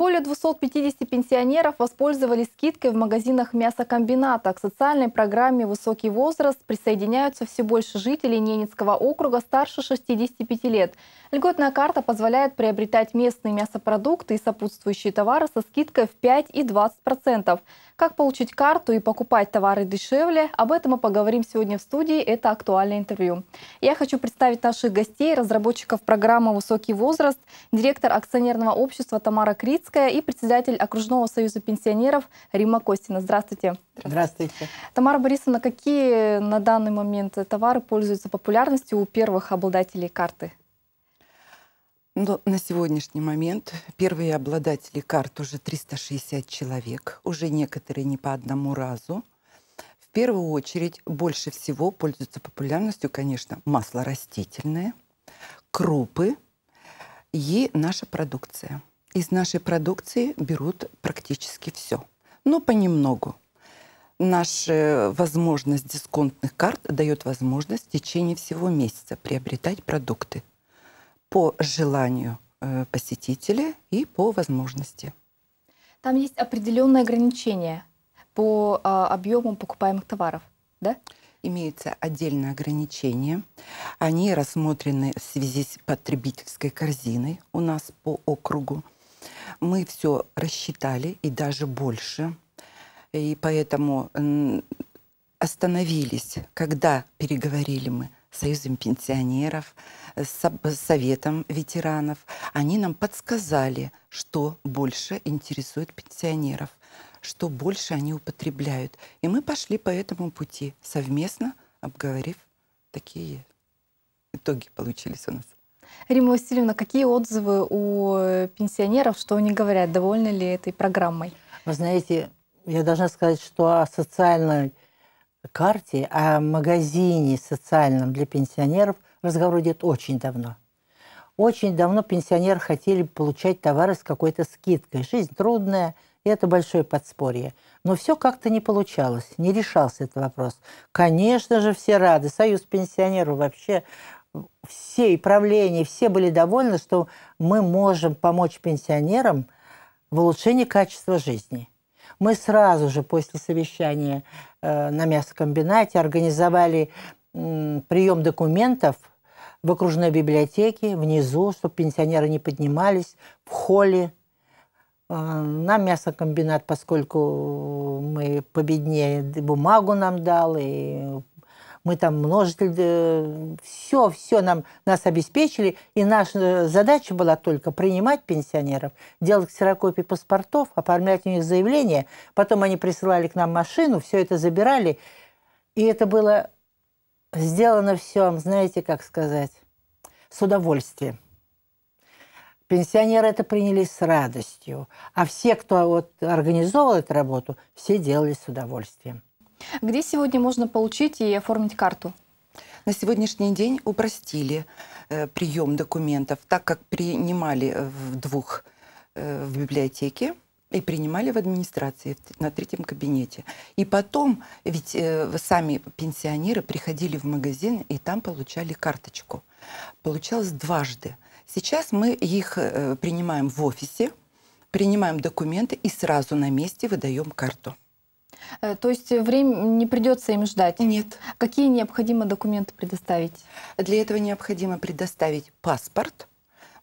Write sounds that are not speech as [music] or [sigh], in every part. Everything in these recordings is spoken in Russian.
Более 250 пенсионеров воспользовались скидкой в магазинах мясокомбината. К социальной программе «Высокий возраст» присоединяются все больше жителей Ненецкого округа старше 65 лет. Льготная карта позволяет приобретать местные мясопродукты и сопутствующие товары со скидкой в 5 и 20%. Как получить карту и покупать товары дешевле, об этом мы поговорим сегодня в студии. Это актуальное интервью. Я хочу представить наших гостей, разработчиков программы «Высокий возраст», директор акционерного общества Тамара Крит, Крупницкая и председатель окружного союза пенсионеров Рима Костина. Здравствуйте. Здравствуйте. Тамара Борисовна, какие на данный момент товары пользуются популярностью у первых обладателей карты? Но ну, на сегодняшний момент первые обладатели карт уже 360 человек, уже некоторые не по одному разу. В первую очередь больше всего пользуются популярностью, конечно, масло растительное, крупы и наша продукция – из нашей продукции берут практически все, но ну, понемногу. Наша возможность дисконтных карт дает возможность в течение всего месяца приобретать продукты по желанию э, посетителя и по возможности. Там есть определенные ограничения по а, объему покупаемых товаров, да? Имеются отдельные ограничения. Они рассмотрены в связи с потребительской корзиной у нас по округу. Мы все рассчитали и даже больше. И поэтому остановились, когда переговорили мы с Союзом пенсионеров, с Советом ветеранов. Они нам подсказали, что больше интересует пенсионеров, что больше они употребляют. И мы пошли по этому пути, совместно обговорив такие итоги получились у нас. Рима Васильевна, какие отзывы у э, пенсионеров, что они говорят, довольны ли этой программой? Вы знаете, я должна сказать, что о социальной карте, о магазине социальном для пенсионеров разговор идет очень давно. Очень давно пенсионеры хотели получать товары с какой-то скидкой. Жизнь трудная, и это большое подспорье. Но все как-то не получалось, не решался этот вопрос. Конечно же, все рады. Союз пенсионеров вообще все и правление, все были довольны, что мы можем помочь пенсионерам в улучшении качества жизни. Мы сразу же после совещания э, на мясокомбинате организовали э, прием документов в окружной библиотеке, внизу, чтобы пенсионеры не поднимались, в холле. Э, на мясокомбинат, поскольку мы победнее бумагу нам дал, и мы там множитель, все, э, все нам, нас обеспечили, и наша э, задача была только принимать пенсионеров, делать ксерокопии паспортов, оформлять у них заявление, потом они присылали к нам машину, все это забирали, и это было сделано все, знаете, как сказать, с удовольствием. Пенсионеры это приняли с радостью, а все, кто вот организовал эту работу, все делали с удовольствием. Где сегодня можно получить и оформить карту? На сегодняшний день упростили э, прием документов, так как принимали э, в двух э, в библиотеке и принимали в администрации на третьем кабинете. И потом, ведь э, сами пенсионеры приходили в магазин и там получали карточку. Получалось дважды. Сейчас мы их э, принимаем в офисе, принимаем документы и сразу на месте выдаем карту. Э, то есть время не придется им ждать? Нет. Какие необходимо документы предоставить? Для этого необходимо предоставить паспорт,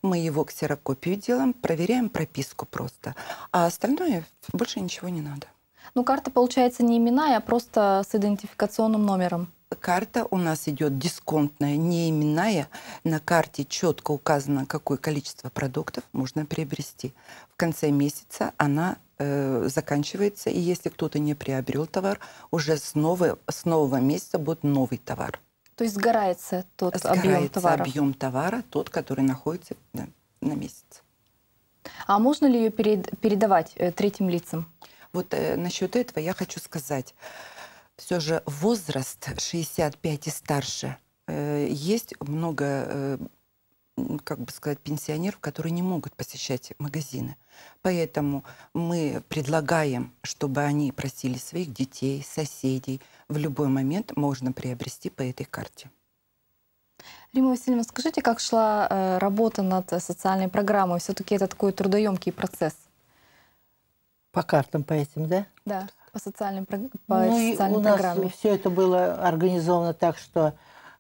мы его ксерокопию делаем, проверяем прописку просто. А остальное больше ничего не надо. Ну, карта, получается, не именная, а просто с идентификационным номером. Карта у нас идет дисконтная, не именная. На карте четко указано, какое количество продуктов можно приобрести. В конце месяца она э, заканчивается, и если кто-то не приобрел товар, уже с, новой, с нового месяца будет новый товар. То есть сгорается тот сгорается объем товара? объем товара, тот, который находится на, на месяц. А можно ли ее перед, передавать э, третьим лицам? Вот э, насчет этого я хочу сказать все же возраст 65 и старше, э, есть много, э, как бы сказать, пенсионеров, которые не могут посещать магазины. Поэтому мы предлагаем, чтобы они просили своих детей, соседей. В любой момент можно приобрести по этой карте. Рима Васильевна, скажите, как шла э, работа над социальной программой? Все-таки это такой трудоемкий процесс. По картам по этим, да? Да по социальной, по ну, социальной у программе? Нас все это было организовано так, что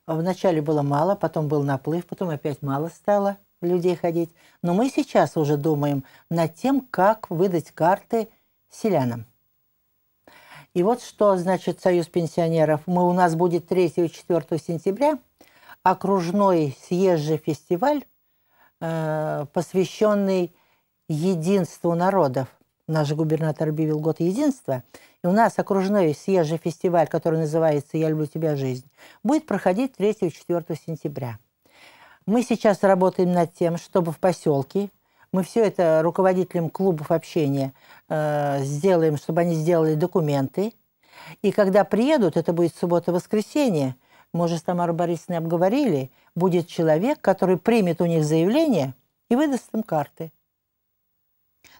э, вначале было мало, потом был наплыв, потом опять мало стало людей ходить. Но мы сейчас уже думаем над тем, как выдать карты селянам. И вот что значит Союз пенсионеров. Мы, у нас будет 3 и 4 сентября окружной съезжий фестиваль, э, посвященный единству народов. Наш губернатор объявил год единства. И у нас окружной съезжий фестиваль, который называется «Я люблю тебя, жизнь», будет проходить 3-4 сентября. Мы сейчас работаем над тем, чтобы в поселке мы все это руководителям клубов общения э, сделаем, чтобы они сделали документы. И когда приедут, это будет суббота-воскресенье, мы же с Тамарой Борисовной обговорили, будет человек, который примет у них заявление и выдаст им карты.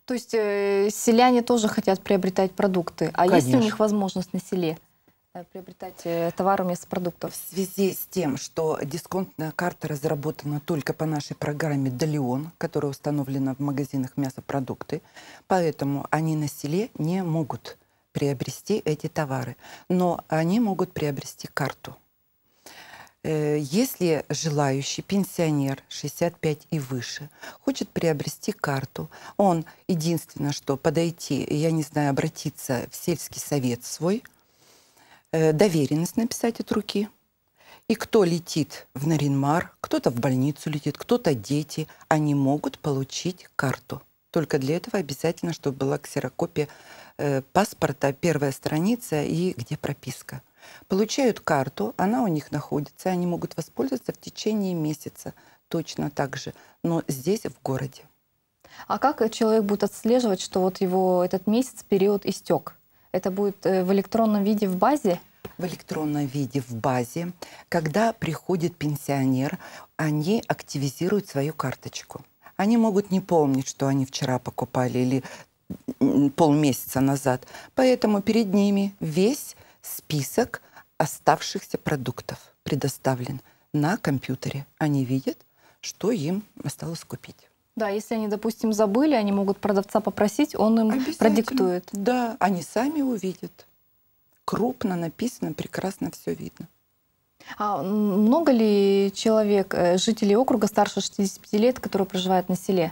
То есть э, селяне тоже хотят приобретать продукты. А Конечно. есть у них возможность на селе? Э, приобретать э, товары вместо продуктов? В связи с тем, что дисконтная э, карта разработана только по нашей программе Далион, которая установлена в магазинах мясопродукты, поэтому они на селе не могут приобрести эти товары, но они могут приобрести карту. Э, если желающий пенсионер 65 и выше хочет приобрести карту, он единственное, что подойти, я не знаю, обратиться в сельский совет свой, э, доверенность написать от руки. И кто летит в Наринмар, кто-то в больницу летит, кто-то дети, они могут получить карту. Только для этого обязательно, чтобы была ксерокопия э, паспорта, первая страница и где прописка получают карту, она у них находится, они могут воспользоваться в течение месяца точно так же, но здесь, в городе. А как человек будет отслеживать, что вот его этот месяц, период истек? Это будет э, в электронном виде в базе? В электронном виде в базе. Когда приходит пенсионер, они активизируют свою карточку. Они могут не помнить, что они вчера покупали или полмесяца назад. Поэтому перед ними весь список оставшихся продуктов предоставлен на компьютере. Они видят, что им осталось купить. Да, если они, допустим, забыли, они могут продавца попросить, он им продиктует. Да, они сами увидят. Крупно написано, прекрасно все видно. А много ли человек, э, жителей округа старше 65 лет, которые проживают на селе?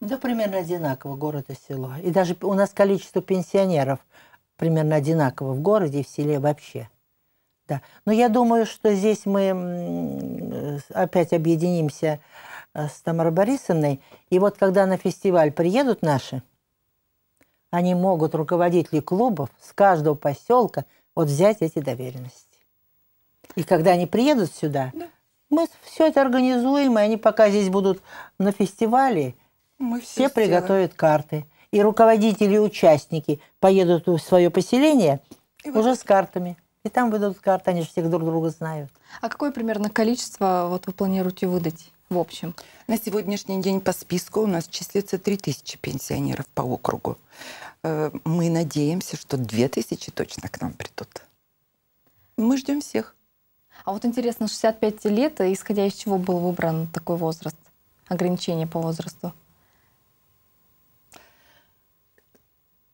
Да, примерно одинаково, город и село. И даже у нас количество пенсионеров – примерно одинаково в городе и в селе вообще. Да. Но я думаю, что здесь мы э, опять объединимся э, с Тамарой Борисовной. И вот когда на фестиваль приедут наши, они могут, руководители клубов с каждого поселка, вот взять эти доверенности. И когда они приедут сюда, да. мы все это организуем, и они пока здесь будут на фестивале, мы все, все приготовят карты и руководители, и участники поедут в свое поселение и уже вы... с картами. И там выдадут карты, они же всех друг друга знают. А какое примерно количество вот, вы планируете выдать? в общем? На сегодняшний день по списку у нас числится 3000 пенсионеров по округу. Э, мы надеемся, что 2000 точно к нам придут. Мы ждем всех. А вот интересно, 65 лет, а исходя из чего был выбран такой возраст, ограничение по возрасту?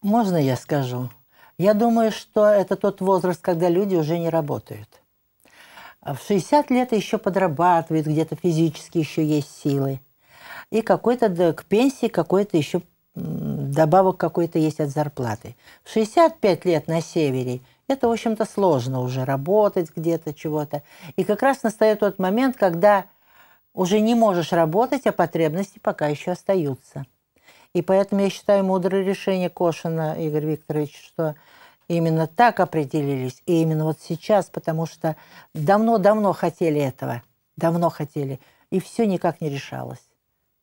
Можно я скажу? Я думаю, что это тот возраст, когда люди уже не работают. А в 60 лет еще подрабатывают, где-то физически еще есть силы. И какой-то к пенсии какой-то еще добавок какой-то есть от зарплаты. В 65 лет на севере это, в общем-то, сложно уже работать где-то, чего-то. И как раз настает тот момент, когда уже не можешь работать, а потребности пока еще остаются. И поэтому я считаю мудрое решение Кошина, Игорь Викторович, что именно так определились, и именно вот сейчас, потому что давно-давно хотели этого, давно хотели, и все никак не решалось.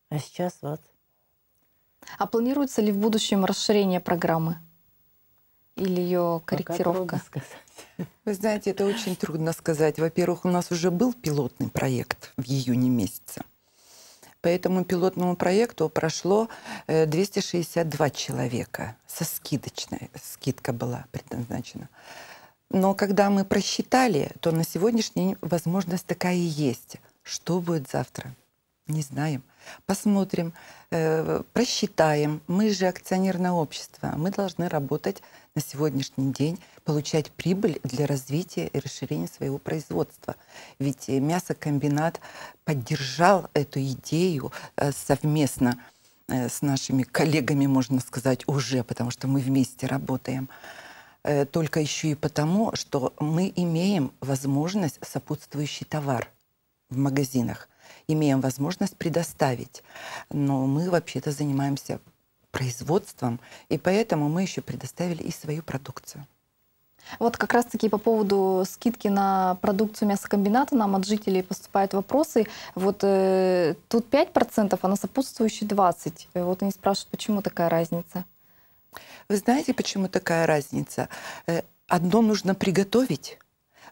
А сейчас вот. А планируется ли в будущем расширение программы? Или ее корректировка? Вы знаете, это очень трудно сказать. Во-первых, у нас уже был пилотный проект в июне месяце. По этому пилотному проекту прошло 262 э, человека. Со скидочной скидка была предназначена. Но когда мы просчитали, то на сегодняшний день возможность такая и есть. Что будет завтра? Не знаем. Посмотрим, э, просчитаем. Мы же акционерное общество. Мы должны работать на сегодняшний день получать прибыль для развития и расширения своего производства. Ведь э, мясокомбинат поддержал эту идею э, совместно э, с нашими коллегами, можно сказать, уже, потому что мы вместе работаем только еще и потому, что мы имеем возможность сопутствующий товар в магазинах, имеем возможность предоставить. Но мы вообще-то занимаемся производством, и поэтому мы еще предоставили и свою продукцию. Вот как раз-таки по поводу скидки на продукцию мясокомбината нам от жителей поступают вопросы. Вот э, тут 5%, а на сопутствующие 20%. Э, вот они спрашивают, почему такая разница? Вы знаете, почему такая разница? Э, одно нужно приготовить,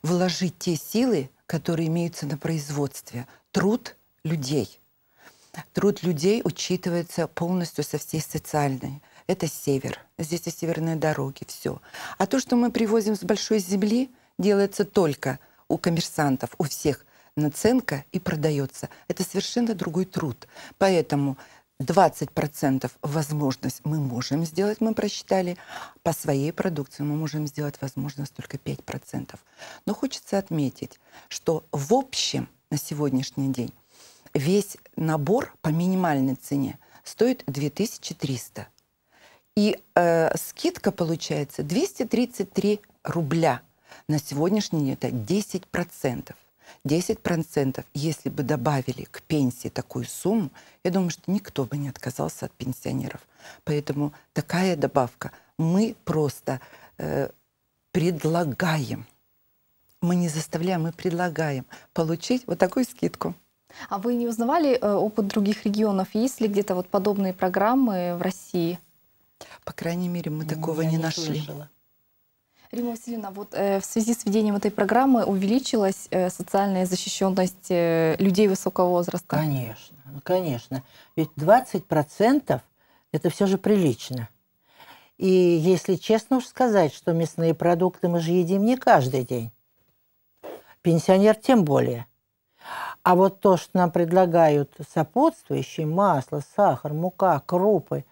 вложить те силы, которые имеются на производстве, труд людей – труд людей учитывается полностью со всей социальной. Это север. Здесь и северные дороги, все. А то, что мы привозим с большой земли, делается только у коммерсантов, у всех наценка и продается. Это совершенно другой труд. Поэтому 20% возможность мы можем сделать, мы просчитали. По своей продукции мы можем сделать возможность только 5%. Но хочется отметить, что в общем на сегодняшний день весь набор по минимальной цене стоит 2300. И э, скидка получается 233 рубля. На сегодняшний день это 10%. 10%, если бы добавили к пенсии такую сумму, я думаю, что никто бы не отказался от пенсионеров. Поэтому такая добавка. Мы просто э, предлагаем, мы не заставляем, мы предлагаем получить вот такую скидку. А вы не узнавали э, опыт других регионов? Есть ли где-то вот подобные программы в России? По крайней мере, мы такого Я не, не нашли. Слышала. Рима Васильевна, вот э, в связи с введением этой программы увеличилась э, социальная защищенность э, людей высокого возраста? Конечно, ну, конечно. Ведь 20% это все же прилично. И если честно уж сказать, что мясные продукты мы же едим не каждый день. Пенсионер тем более – а вот то, что нам предлагают сопутствующие, масло, сахар, мука, крупы,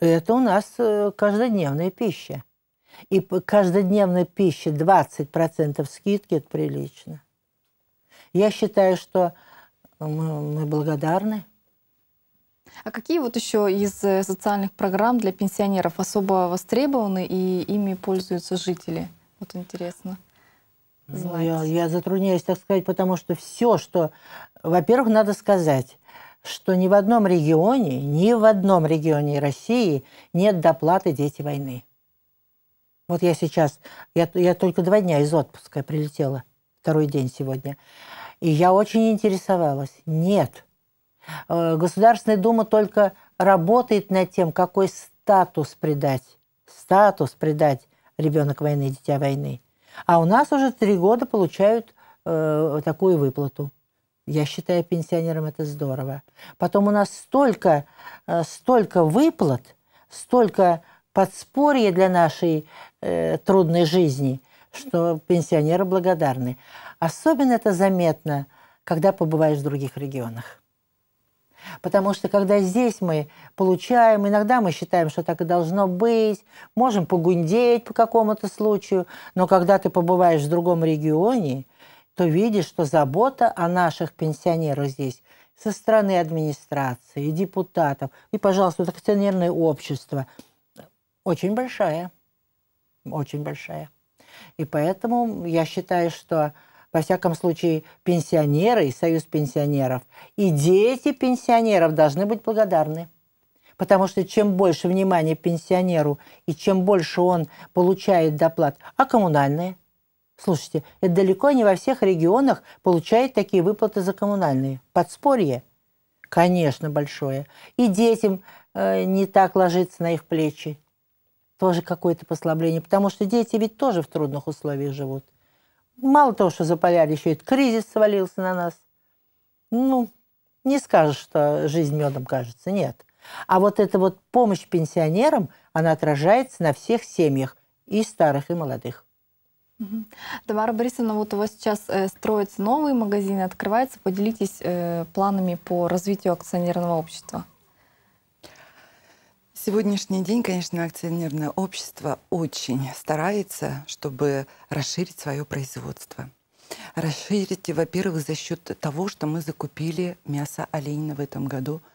это у нас э, каждодневная пища. И по каждодневной пище 20% скидки – это прилично. Я считаю, что э, мы благодарны. А какие вот еще из э, социальных программ для пенсионеров особо востребованы и ими пользуются жители? Вот интересно. Злать. Ну, я, я затрудняюсь так сказать, потому что все, что, во-первых, надо сказать, что ни в одном регионе, ни в одном регионе России нет доплаты дети войны. Вот я сейчас, я, я только два дня из отпуска прилетела, второй день сегодня, и я очень интересовалась. Нет. Э, Государственная дума только работает над тем, какой статус придать, статус придать ребенок войны, дитя войны. А у нас уже три года получают э, такую выплату. Я считаю, пенсионерам это здорово. Потом у нас столько, э, столько выплат, столько подспорья для нашей э, трудной жизни, что пенсионеры благодарны. Особенно это заметно, когда побываешь в других регионах. Потому что когда здесь мы получаем, иногда мы считаем, что так и должно быть, можем погундеть по какому-то случаю, но когда ты побываешь в другом регионе, то видишь, что забота о наших пенсионерах здесь со стороны администрации, депутатов и, пожалуйста, вот акционерное общество очень большая, очень большая. И поэтому я считаю, что во всяком случае, пенсионеры и союз пенсионеров, и дети пенсионеров должны быть благодарны. Потому что чем больше внимания пенсионеру и чем больше он получает доплат, а коммунальные? Слушайте, это далеко не во всех регионах получают такие выплаты за коммунальные. Подспорье, конечно, большое. И детям э, не так ложится на их плечи. Тоже какое-то послабление. Потому что дети ведь тоже в трудных условиях живут. Мало того, что запаяли, еще и кризис свалился на нас. Ну, не скажешь, что жизнь медом кажется, нет. А вот эта вот помощь пенсионерам, она отражается на всех семьях, и старых, и молодых. Тамара Борисовна, вот у вас сейчас э, строятся новые магазины, открываются. Поделитесь э, планами по развитию акционерного общества сегодняшний день, конечно, акционерное общество очень старается, чтобы расширить свое производство. Расширить, во-первых, за счет того, что мы закупили мясо оленя в этом году –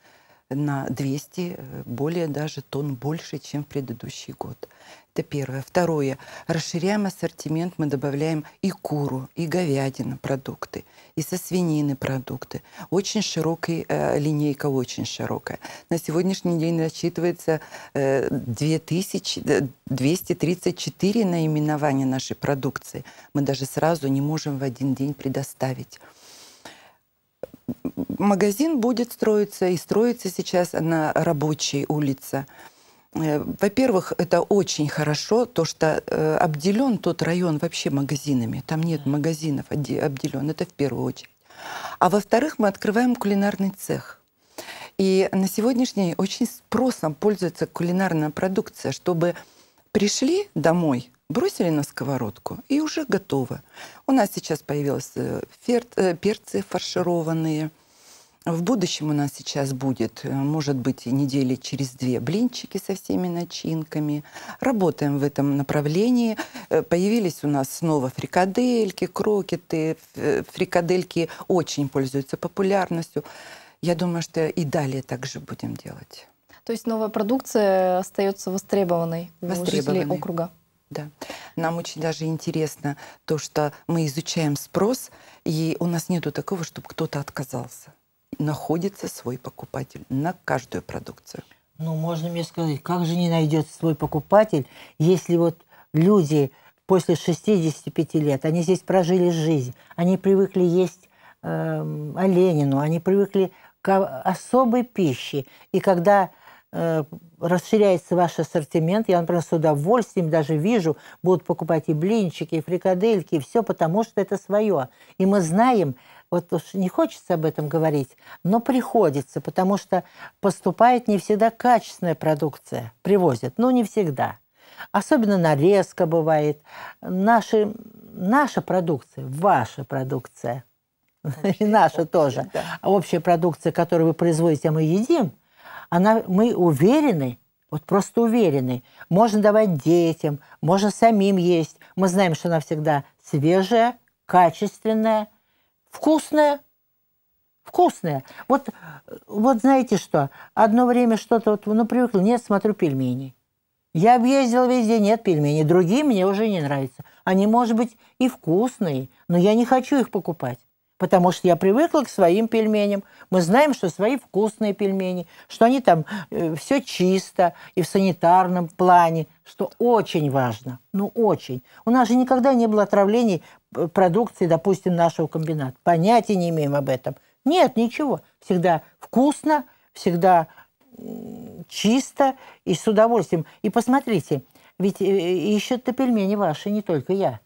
на 200, э, более даже тонн больше, чем в предыдущий год. Это первое. Второе. Расширяем ассортимент, мы добавляем и куру, и говядину продукты, и со свинины продукты. Очень широкая э, линейка, очень широкая. На сегодняшний день рассчитывается э, 2234 наименования нашей продукции. Мы даже сразу не можем в один день предоставить магазин будет строиться и строится сейчас на рабочей улице. Э, во-первых, это очень хорошо, то, что э, обделен тот район вообще магазинами. Там нет магазинов обделен, это в первую очередь. А во-вторых, мы открываем кулинарный цех. И на сегодняшний день очень спросом пользуется кулинарная продукция, чтобы пришли домой бросили на сковородку и уже готово. У нас сейчас появились э, фер... Э, перцы фаршированные. В будущем у нас сейчас будет, э, может быть, недели через две блинчики со всеми начинками. Работаем в этом направлении. Появились у нас снова фрикадельки, крокеты. Фрикадельки очень пользуются популярностью. Я думаю, что и далее также будем делать. То есть новая продукция остается востребованной, востребованной. у жителей округа? Да. Нам очень даже интересно то, что мы изучаем спрос, и у нас нету такого, чтобы кто-то отказался. Находится свой покупатель на каждую продукцию. Ну, можно мне сказать, как же не найдет свой покупатель, если вот люди после 65 лет, они здесь прожили жизнь, они привыкли есть э, оленину, они привыкли к особой пище. И когда Э, расширяется ваш ассортимент. Я, например, с удовольствием даже вижу, будут покупать и блинчики, и фрикадельки, и все, потому что это свое. И мы знаем, вот уж не хочется об этом говорить, но приходится, потому что поступает не всегда качественная продукция, привозят, но не всегда. Особенно нарезка бывает. Наши, наша продукция, ваша продукция, [laughs] и наша тоже, общая продукция, которую вы производите, а мы едим – она, мы уверены, вот просто уверены, можно давать детям, можно самим есть. Мы знаем, что она всегда свежая, качественная, вкусная, вкусная. Вот, вот знаете что, одно время что-то, вот, ну, привыкла, нет, смотрю пельмени. Я объездила везде, нет пельменей. Другие мне уже не нравятся. Они, может быть, и вкусные, но я не хочу их покупать потому что я привыкла к своим пельменям. Мы знаем, что свои вкусные пельмени, что они там э, все чисто и в санитарном плане, что очень важно, ну очень. У нас же никогда не было отравлений э, продукции, допустим, нашего комбината. Понятия не имеем об этом. Нет, ничего. Всегда вкусно, всегда чисто и с удовольствием. И посмотрите, ведь э, ищут-то пельмени ваши, не только я.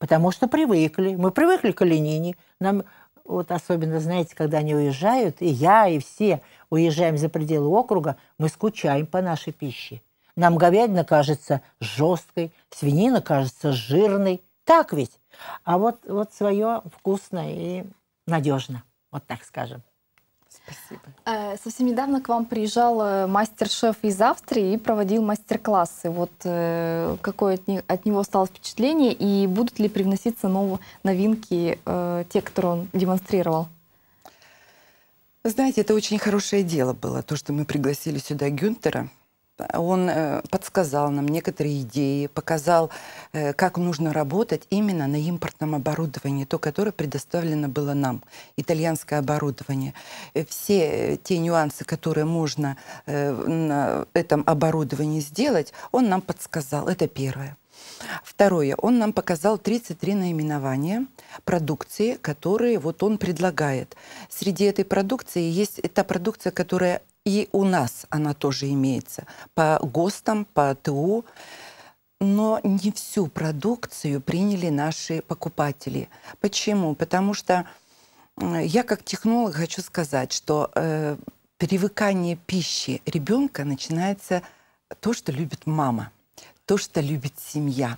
Потому что привыкли. Мы привыкли к Ленине. Нам вот особенно, знаете, когда они уезжают, и я, и все уезжаем за пределы округа, мы скучаем по нашей пище. Нам говядина кажется жесткой, свинина кажется жирной. Так ведь? А вот, вот свое вкусно и надежно, вот так скажем. Спасибо. Э, совсем недавно к вам приезжал э, мастер-шеф из Австрии и проводил мастер-классы. Вот э, какое от, него стало впечатление и будут ли привноситься новые новинки, те, которые он демонстрировал? Знаете, это очень хорошее дело было, то, что мы пригласили сюда Гюнтера, он э, подсказал нам некоторые идеи, показал, э, как нужно работать именно на импортном оборудовании, то, которое предоставлено было нам, итальянское оборудование. Э, все те нюансы, которые можно на этом оборудовании сделать, он нам подсказал. Это первое. Второе, он нам показал 33 наименования продукции, которые вот он предлагает. Среди этой продукции есть та продукция, которая и у нас она тоже имеется по ГОСТам, по ТУ. Но не всю продукцию приняли наши покупатели. Почему? Потому что я как технолог хочу сказать, что э, привыкание пищи ребенка начинается то, что любит мама, то, что любит семья.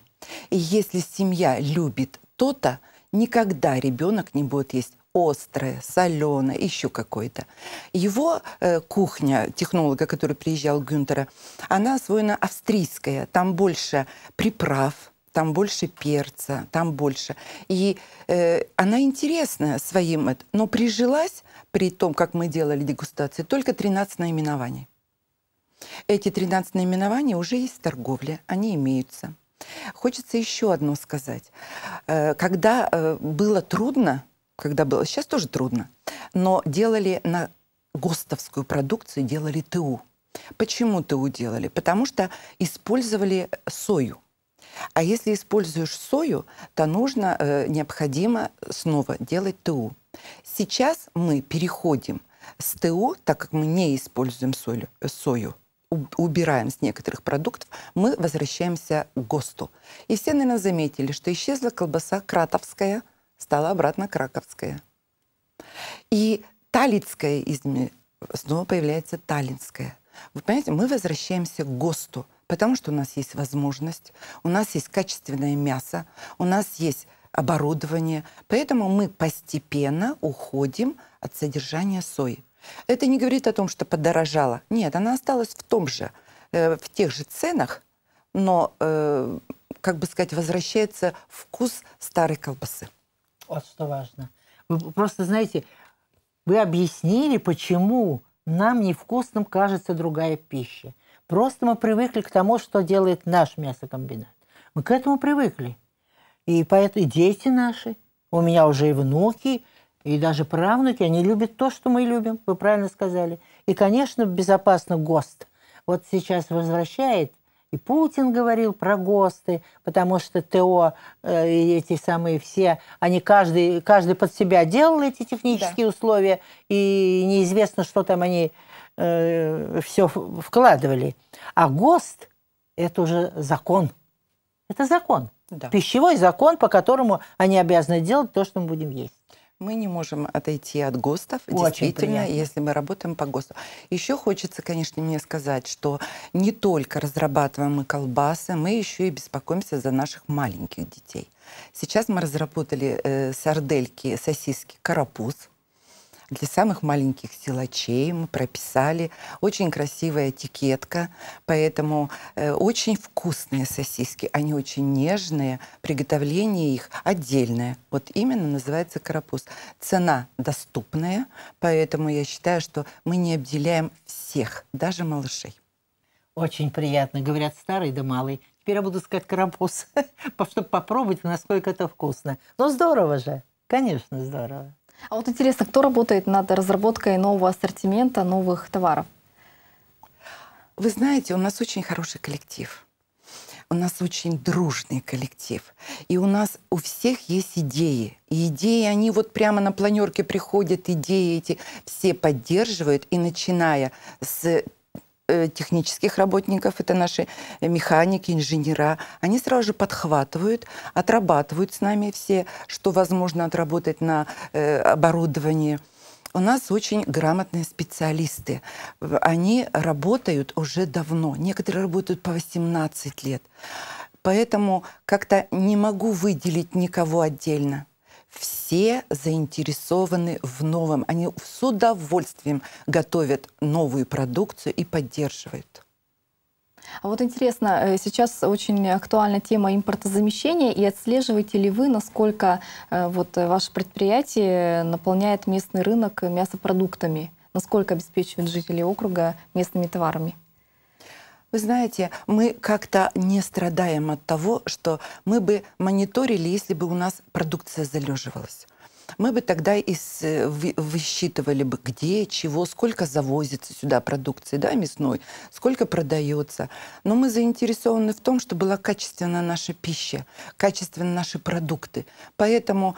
И если семья любит то-то, никогда ребенок не будет есть острое, соленое, еще какое-то. Его э, кухня технолога, который приезжал Гюнтера, она освоена австрийская. Там больше приправ, там больше перца, там больше. И э, она интересная своим, но прижилась при том, как мы делали дегустации, только 13 наименований. Эти 13 наименований уже есть в торговле, они имеются. Хочется еще одно сказать. Э, когда э, было трудно, когда было. Сейчас тоже трудно. Но делали на ГОСТовскую продукцию, делали ТУ. Почему ТУ делали? Потому что использовали сою. А если используешь сою, то нужно, э, необходимо снова делать ТУ. Сейчас мы переходим с ТУ, так как мы не используем соль, э, сою, убираем с некоторых продуктов, мы возвращаемся к ГОСТу. И все, наверное, заметили, что исчезла колбаса кратовская – стала обратно краковская. И талицкая изме снова появляется таллинская. Вы понимаете, мы возвращаемся к ГОСТу, потому что у нас есть возможность, у нас есть качественное мясо, у нас есть оборудование. Поэтому мы постепенно уходим от содержания сои. Это не говорит о том, что подорожала. Нет, она осталась в том же, э, в тех же ценах, но, э, как бы сказать, возвращается вкус старой колбасы вот что важно. Вы просто знаете, вы объяснили, почему нам невкусным кажется другая пища. Просто мы привыкли к тому, что делает наш мясокомбинат. Мы к этому привыкли. И поэтому и дети наши, у меня уже и внуки, и даже правнуки, они любят то, что мы любим, вы правильно сказали. И, конечно, безопасно ГОСТ. Вот сейчас возвращает и Путин говорил про ГОСТы, потому что ТО, э, эти самые все, они каждый, каждый под себя делал эти технические да. условия, и неизвестно, что там они э, все вкладывали. А ГОСТ – это уже закон. Это закон. Да. Пищевой закон, по которому они обязаны делать то, что мы будем есть мы не можем отойти от ГОСТов. Очень Действительно, приятно. если мы работаем по ГОСТу. Еще хочется, конечно, мне сказать, что не только разрабатываем мы колбасы, мы еще и беспокоимся за наших маленьких детей. Сейчас мы разработали э, сардельки, сосиски, карапуз для самых маленьких силачей. Мы прописали. Очень красивая этикетка, поэтому э, очень вкусные сосиски. Они очень нежные. Приготовление их отдельное. Вот именно называется карапуз. Цена доступная, поэтому я считаю, что мы не обделяем всех, даже малышей. Очень приятно, говорят старый да малый. Теперь я буду сказать карапуз, [laughs] чтобы попробовать, насколько это вкусно. Но здорово же, конечно, здорово. А вот интересно, кто работает над разработкой нового ассортимента, новых товаров? Вы знаете, у нас очень хороший коллектив. У нас очень дружный коллектив. И у нас у всех есть идеи. И идеи, они вот прямо на планерке приходят, идеи эти все поддерживают. И начиная с Э, технических работников, это наши механики, инженера, они сразу же подхватывают, отрабатывают с нами все, что возможно отработать на э, оборудовании. У нас очень грамотные специалисты. Они работают уже давно. Некоторые работают по 18 лет. Поэтому как-то не могу выделить никого отдельно все заинтересованы в новом. Они с удовольствием готовят новую продукцию и поддерживают. А вот интересно, э, сейчас очень актуальна тема импортозамещения, и отслеживаете ли вы, насколько э, вот, э, ваше предприятие наполняет местный рынок мясопродуктами? Насколько обеспечивает жители округа местными товарами? Вы знаете, мы как-то не страдаем от того, что мы бы мониторили, если бы у нас продукция залеживалась. Мы бы тогда из, э, высчитывали бы, где, чего, сколько завозится сюда продукции, да, мясной, сколько продается. Но мы заинтересованы в том, чтобы была качественная наша пища, качественны наши продукты. Поэтому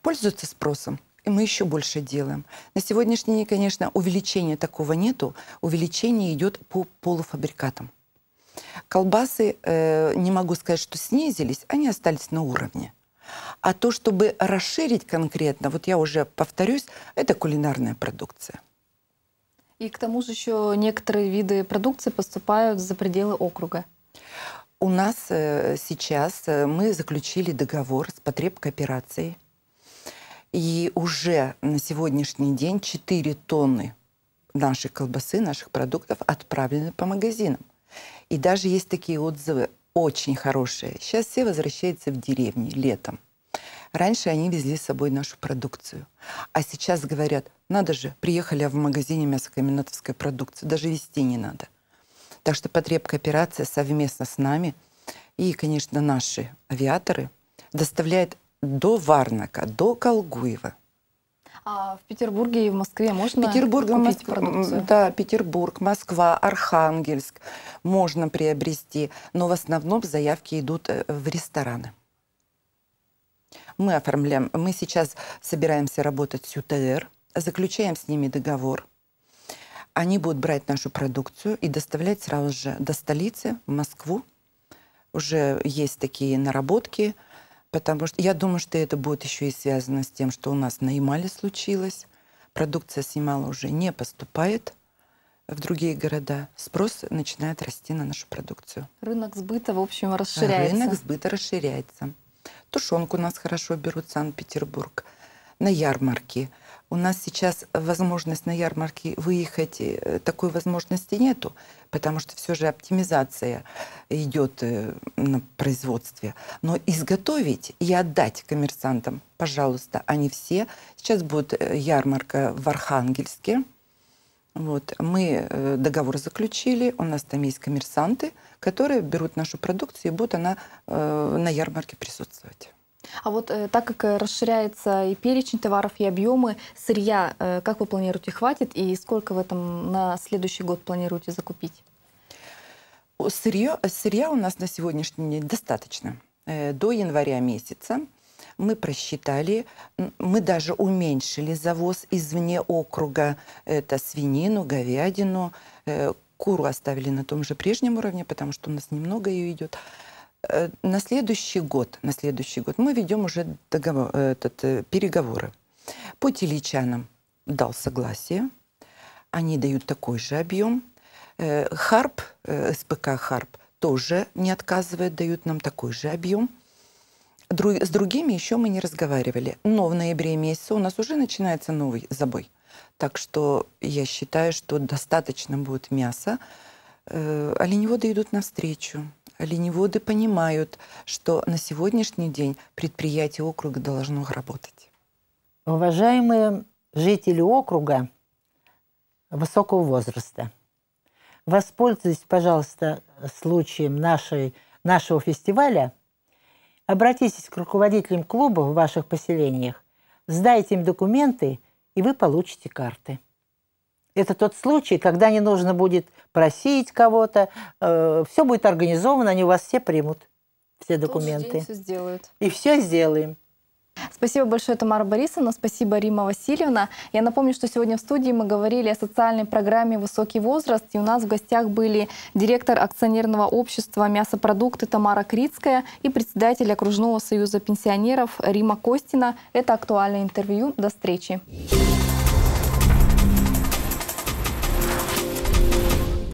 пользуются спросом и мы еще больше делаем. На сегодняшний день, конечно, увеличения такого нету. Увеличение идет по полуфабрикатам. Колбасы, э, не могу сказать, что снизились, они остались на уровне. А то, чтобы расширить конкретно, вот я уже повторюсь, это кулинарная продукция. И к тому же еще некоторые виды продукции поступают за пределы округа. У нас э, сейчас э, мы заключили договор с потребкооперацией и уже на сегодняшний день 4 тонны нашей колбасы, наших продуктов отправлены по магазинам. И даже есть такие отзывы очень хорошие. Сейчас все возвращаются в деревни летом. Раньше они везли с собой нашу продукцию. А сейчас говорят, надо же, приехали в магазине мясокомбинатовской продукции, даже везти не надо. Так что потребкооперация совместно с нами и, конечно, наши авиаторы доставляет до Варнака, до Колгуева. А в Петербурге и в Москве можно Петербург, купить Моск... продукцию? Да, Петербург, Москва, Архангельск можно приобрести, но в основном заявки идут э, в рестораны. Мы оформляем, мы сейчас собираемся работать с ЮТР, заключаем с ними договор. Они будут брать нашу продукцию и доставлять сразу же до столицы, в Москву. Уже есть такие наработки – Потому что я думаю, что это будет еще и связано с тем, что у нас на Ямале случилось. Продукция с Ямала уже не поступает в другие города. Спрос начинает расти на нашу продукцию. Рынок сбыта, в общем, расширяется. Рынок сбыта расширяется. Тушенку у нас хорошо берут Санкт-Петербург на ярмарки – у нас сейчас возможность на ярмарке выехать, э, такой возможности нету, потому что все же оптимизация идет э, на производстве. Но изготовить и отдать коммерсантам, пожалуйста, они все. Сейчас будет э, ярмарка в Архангельске. Вот. Мы договор заключили, у нас там есть коммерсанты, которые берут нашу продукцию и будут она на ярмарке присутствовать. А вот э, так как э, расширяется и перечень товаров, и объемы сырья, э, как вы планируете, хватит? И сколько в этом на следующий год планируете закупить? Сырье, сырья у нас на сегодняшний день достаточно. Э, до января месяца мы просчитали, мы даже уменьшили завоз извне округа. Это свинину, говядину, э, куру оставили на том же прежнем уровне, потому что у нас немного ее идет. Э, на следующий год, на следующий год мы ведем уже договор, э, этот, э, переговоры. По телечанам дал согласие, они дают такой же объем. Харп, СПК Харп тоже не отказывает, дают нам такой же объем. Друг, с другими еще мы не разговаривали, но в ноябре месяце у нас уже начинается новый забой. Так что я считаю, что достаточно будет мяса. Оленеводы идут навстречу. Оленеводы понимают, что на сегодняшний день предприятие округа должно работать. Уважаемые жители округа высокого возраста, воспользуйтесь, пожалуйста, случаем нашей, нашего фестиваля. Обратитесь к руководителям клубов в ваших поселениях, сдайте им документы, и вы получите карты. Это тот случай, когда не нужно будет просить кого-то, э, все будет организовано, они у вас все примут, все документы. все сделают. И все сделаем. Спасибо большое, Тамара Борисовна. Спасибо, Рима Васильевна. Я напомню, что сегодня в студии мы говорили о социальной программе «Высокий возраст». И у нас в гостях были директор акционерного общества «Мясопродукты» Тамара Крицкая и председатель окружного союза пенсионеров Рима Костина. Это актуальное интервью. До встречи.